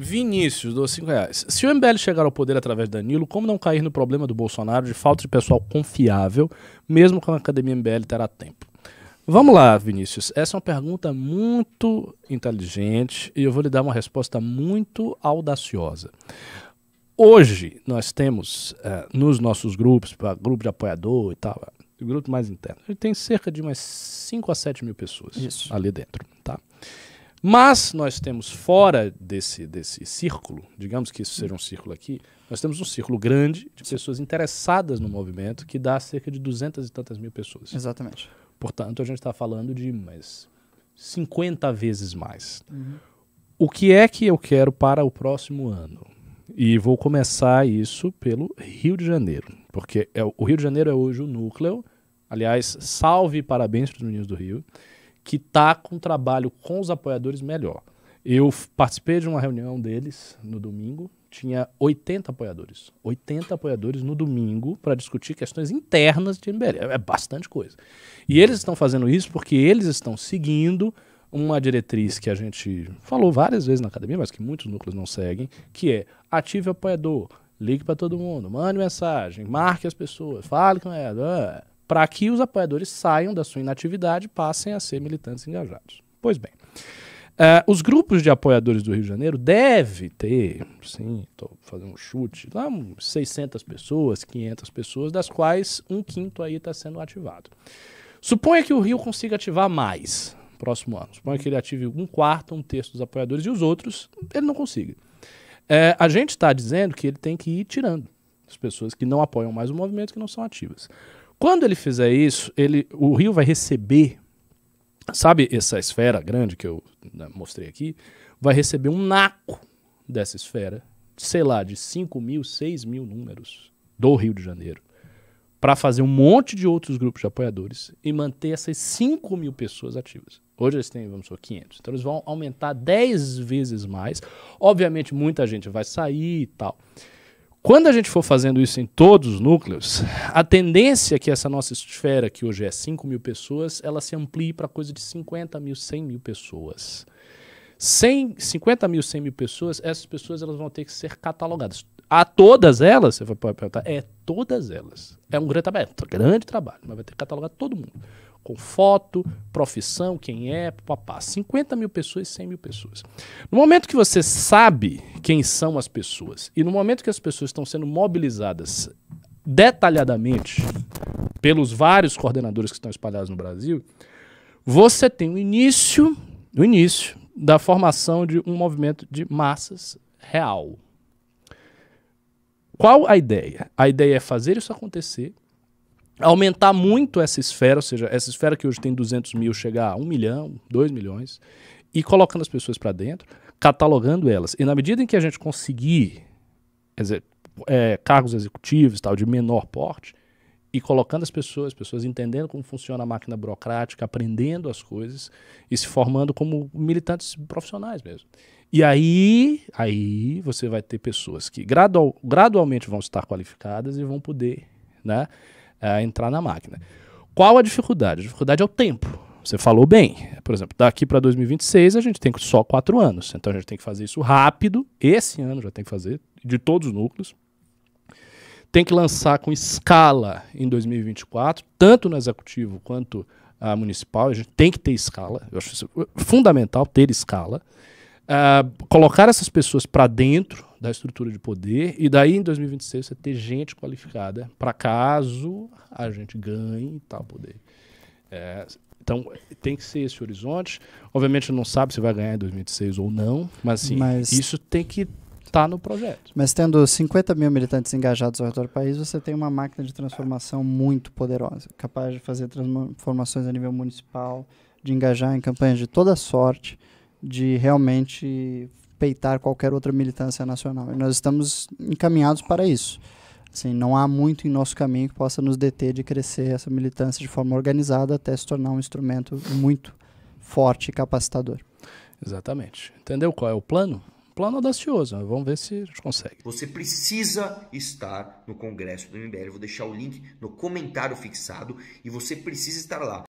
Vinícius, dou 5 reais. Se o MBL chegar ao poder através de Danilo, como não cair no problema do Bolsonaro de falta de pessoal confiável, mesmo com a academia MBL terá tempo? Vamos lá, Vinícius. Essa é uma pergunta muito inteligente e eu vou lhe dar uma resposta muito audaciosa. Hoje nós temos uh, nos nossos grupos, uh, grupo de apoiador e tal, eh, grupo mais interno, ele tem cerca de umas 5 a 7 mil pessoas Isso. ali dentro, tá? Mas nós temos fora desse, desse círculo, digamos que isso seja um círculo aqui, nós temos um círculo grande de pessoas interessadas no movimento que dá cerca de duzentas e tantas mil pessoas. Exatamente. Portanto, a gente está falando de mais 50 vezes mais. Uhum. O que é que eu quero para o próximo ano? E vou começar isso pelo Rio de Janeiro, porque é, o Rio de Janeiro é hoje o núcleo. Aliás, salve e parabéns para os meninos do Rio que está com um trabalho com os apoiadores melhor. Eu participei de uma reunião deles no domingo, tinha 80 apoiadores. 80 apoiadores no domingo para discutir questões internas de MBL. É, é bastante coisa. E eles estão fazendo isso porque eles estão seguindo uma diretriz que a gente falou várias vezes na academia, mas que muitos núcleos não seguem, que é ative o apoiador, ligue para todo mundo, mande mensagem, marque as pessoas, fale com elas. Ah, para que os apoiadores saiam da sua inatividade e passem a ser militantes engajados. Pois bem, uh, os grupos de apoiadores do Rio de Janeiro deve ter, sim, estou fazendo um chute, lá 600 pessoas, 500 pessoas, das quais um quinto aí está sendo ativado. Suponha que o Rio consiga ativar mais no próximo ano. Suponha que ele ative um quarto, um terço dos apoiadores e os outros ele não consiga. Eh, a gente está dizendo que ele tem que ir tirando as pessoas que não apoiam mais o movimento, que não são ativas. Quando ele fizer isso, ele, o rio vai receber, sabe essa esfera grande que eu né, mostrei aqui? Vai receber um naco dessa esfera, sei lá, de 5 mil, 6 mil números do Rio de Janeiro, para fazer um monte de outros grupos de apoiadores e manter essas 5 mil pessoas ativas. Hoje eles têm, vamos supor, 500. Então eles vão aumentar 10 vezes mais. Obviamente, muita gente vai sair e tal. Quando a gente for fazendo isso em todos os núcleos, a tendência é que essa nossa esfera, que hoje é 5 mil pessoas, ela se amplie para coisa de 50 mil, 100 mil pessoas. 100, 50 mil, 100 mil pessoas, essas pessoas elas vão ter que ser catalogadas. A todas elas, você pode perguntar, é todas elas. É um grande trabalho, é um grande trabalho, mas vai ter que catalogar todo mundo. Com foto, profissão, quem é, papá. 50 mil pessoas, 100 mil pessoas. No momento que você sabe quem são as pessoas. E no momento que as pessoas estão sendo mobilizadas detalhadamente pelos vários coordenadores que estão espalhados no Brasil, você tem o início, o início da formação de um movimento de massas real. Qual a ideia? A ideia é fazer isso acontecer, aumentar muito essa esfera, ou seja, essa esfera que hoje tem 200 mil, chegar a 1 milhão, 2 milhões, e colocando as pessoas para dentro catalogando elas. E na medida em que a gente conseguir é, cargos executivos tal de menor porte e colocando as pessoas, pessoas entendendo como funciona a máquina burocrática, aprendendo as coisas e se formando como militantes profissionais mesmo. E aí, aí você vai ter pessoas que gradual, gradualmente vão estar qualificadas e vão poder né, uh, entrar na máquina. Qual a dificuldade? A dificuldade é o tempo você falou bem. Por exemplo, daqui para 2026 a gente tem só quatro anos. Então a gente tem que fazer isso rápido. Esse ano já tem que fazer, de todos os núcleos. Tem que lançar com escala em 2024, tanto no executivo quanto a municipal. A gente tem que ter escala. Eu acho fundamental ter escala. Uh, colocar essas pessoas para dentro da estrutura de poder e daí em 2026 você ter gente qualificada para caso a gente ganhe tal poder. É, então, tem que ser esse horizonte. Obviamente, não sabe se vai ganhar em 2026 ou não, mas, sim mas... isso tem que estar tá no projeto. Mas tendo 50 mil militantes engajados ao redor do país, você tem uma máquina de transformação muito poderosa, capaz de fazer transformações a nível municipal, de engajar em campanhas de toda sorte, de realmente peitar qualquer outra militância nacional. E nós estamos encaminhados para isso. Assim, não há muito em nosso caminho que possa nos deter de crescer essa militância de forma organizada até se tornar um instrumento muito forte e capacitador. Exatamente. Entendeu qual é o plano? Plano audacioso. Vamos ver se a gente consegue. Você precisa estar no congresso do MBL. Eu vou deixar o link no comentário fixado e você precisa estar lá.